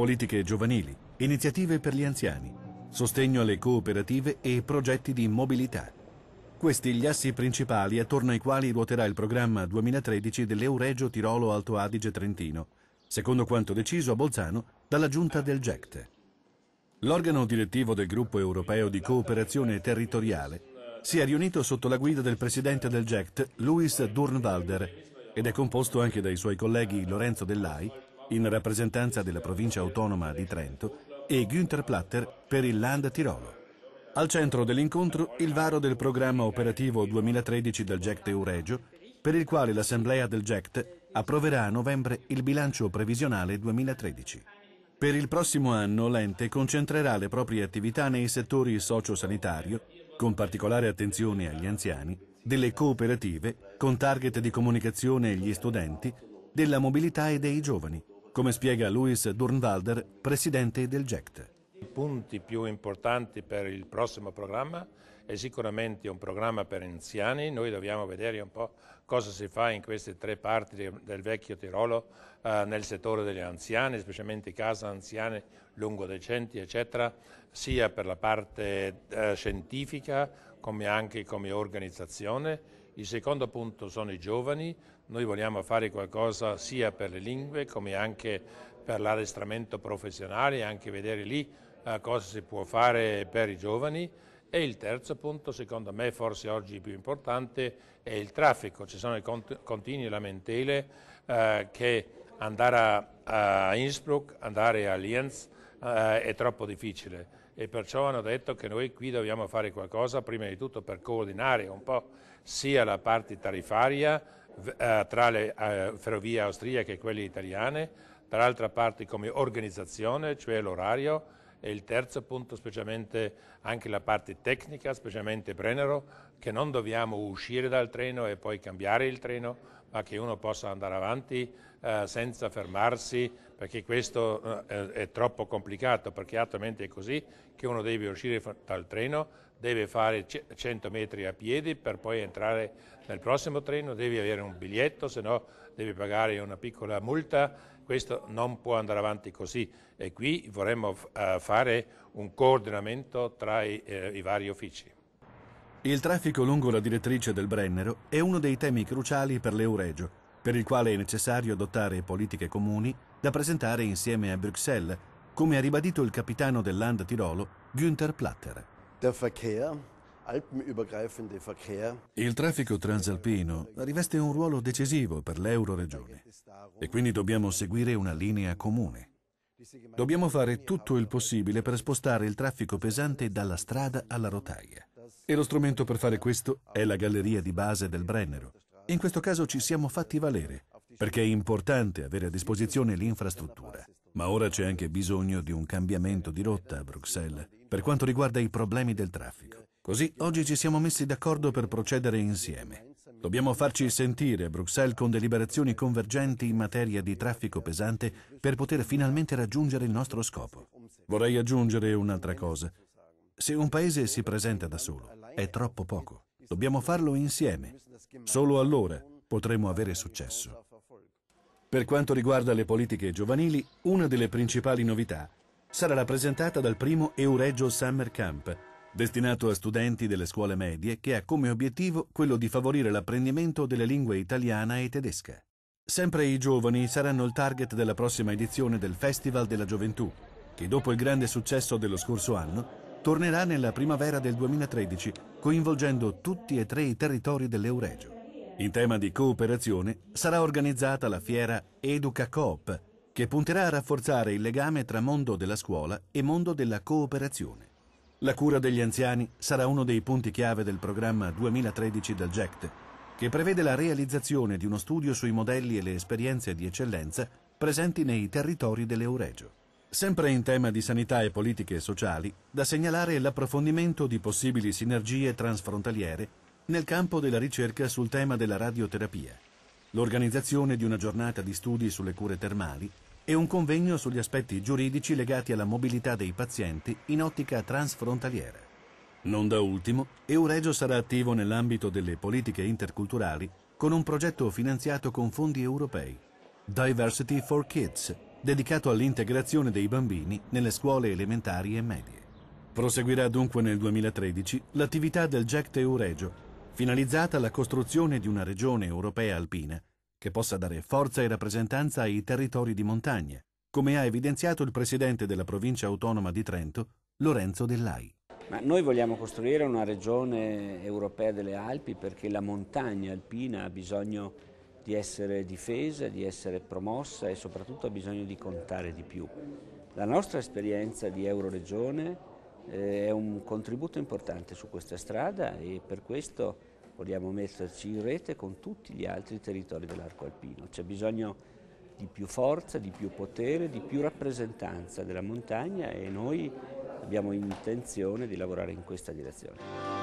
politiche giovanili, iniziative per gli anziani, sostegno alle cooperative e progetti di mobilità. Questi gli assi principali attorno ai quali ruoterà il programma 2013 dell'Euregio Tirolo Alto Adige Trentino, secondo quanto deciso a Bolzano dalla giunta del GECT. L'organo direttivo del gruppo europeo di cooperazione territoriale si è riunito sotto la guida del presidente del GECT, Luis Durnwalder, ed è composto anche dai suoi colleghi Lorenzo Dellai, in rappresentanza della provincia autonoma di Trento, e Günter Platter per il Land Tirolo. Al centro dell'incontro il varo del programma operativo 2013 del GECT Euregio, per il quale l'Assemblea del GECT approverà a novembre il bilancio previsionale 2013. Per il prossimo anno l'ente concentrerà le proprie attività nei settori socio-sanitario, con particolare attenzione agli anziani, delle cooperative, con target di comunicazione agli studenti, della mobilità e dei giovani, come spiega Luis Durnwalder, presidente del GECT. I punti più importanti per il prossimo programma è sicuramente un programma per anziani, noi dobbiamo vedere un po' cosa si fa in queste tre parti del vecchio Tirolo eh, nel settore degli anziani, specialmente casa anziani lungodecenti, eccetera, sia per la parte eh, scientifica come anche come organizzazione. Il secondo punto sono i giovani, noi vogliamo fare qualcosa sia per le lingue come anche per l'addestramento professionale, anche vedere lì eh, cosa si può fare per i giovani e il terzo punto, secondo me forse oggi più importante, è il traffico. Ci sono cont continue lamentele eh, che andare a, a, Innsbruck, andare a Lienz eh, è troppo difficile e perciò hanno detto che noi qui dobbiamo fare qualcosa prima di tutto per coordinare un po' sia la parte tarifaria eh, tra le eh, ferrovie austriache e quelle italiane, dall'altra parte come organizzazione, cioè l'orario, e il terzo punto specialmente anche la parte tecnica, specialmente Brennero, che non dobbiamo uscire dal treno e poi cambiare il treno, ma che uno possa andare avanti eh, senza fermarsi, perché questo eh, è troppo complicato, perché altrimenti è così che uno deve uscire dal treno, deve fare 100 metri a piedi per poi entrare nel prossimo treno, devi avere un biglietto, se no devi pagare una piccola multa, questo non può andare avanti così e qui vorremmo eh, fare un coordinamento tra i, eh, i vari uffici. Il traffico lungo la direttrice del Brennero è uno dei temi cruciali per l'Euregio, per il quale è necessario adottare politiche comuni da presentare insieme a Bruxelles, come ha ribadito il capitano dell'And Tirolo Günther Platter. Der Verkehr il traffico transalpino riveste un ruolo decisivo per l'Euroregione e quindi dobbiamo seguire una linea comune. Dobbiamo fare tutto il possibile per spostare il traffico pesante dalla strada alla rotaia. E lo strumento per fare questo è la galleria di base del Brennero. In questo caso ci siamo fatti valere, perché è importante avere a disposizione l'infrastruttura. Ma ora c'è anche bisogno di un cambiamento di rotta a Bruxelles per quanto riguarda i problemi del traffico. Così oggi ci siamo messi d'accordo per procedere insieme. Dobbiamo farci sentire a Bruxelles con deliberazioni convergenti in materia di traffico pesante per poter finalmente raggiungere il nostro scopo. Vorrei aggiungere un'altra cosa. Se un paese si presenta da solo, è troppo poco. Dobbiamo farlo insieme. Solo allora potremo avere successo. Per quanto riguarda le politiche giovanili, una delle principali novità sarà rappresentata dal primo Euregio Summer Camp, destinato a studenti delle scuole medie che ha come obiettivo quello di favorire l'apprendimento delle lingue italiana e tedesca. Sempre i giovani saranno il target della prossima edizione del Festival della Gioventù, che dopo il grande successo dello scorso anno tornerà nella primavera del 2013, coinvolgendo tutti e tre i territori dell'Euregio. In tema di cooperazione sarà organizzata la fiera Educa Coop, che punterà a rafforzare il legame tra mondo della scuola e mondo della cooperazione. La cura degli anziani sarà uno dei punti chiave del programma 2013 del GECT, che prevede la realizzazione di uno studio sui modelli e le esperienze di eccellenza presenti nei territori dell'Euregio. Sempre in tema di sanità e politiche sociali, da segnalare l'approfondimento di possibili sinergie transfrontaliere nel campo della ricerca sul tema della radioterapia, l'organizzazione di una giornata di studi sulle cure termali e un convegno sugli aspetti giuridici legati alla mobilità dei pazienti in ottica transfrontaliera. Non da ultimo, Euregio sarà attivo nell'ambito delle politiche interculturali con un progetto finanziato con fondi europei, Diversity for Kids, dedicato all'integrazione dei bambini nelle scuole elementari e medie. Proseguirà dunque nel 2013 l'attività del GECT Euregio finalizzata alla costruzione di una regione europea alpina che possa dare forza e rappresentanza ai territori di montagna, come ha evidenziato il presidente della provincia autonoma di Trento, Lorenzo Dellai. Ma noi vogliamo costruire una regione europea delle Alpi perché la montagna alpina ha bisogno di essere difesa, di essere promossa e soprattutto ha bisogno di contare di più. La nostra esperienza di Euroregione eh, è un contributo importante su questa strada e per questo vogliamo metterci in rete con tutti gli altri territori dell'arco alpino. C'è bisogno di più forza, di più potere, di più rappresentanza della montagna e noi abbiamo intenzione di lavorare in questa direzione.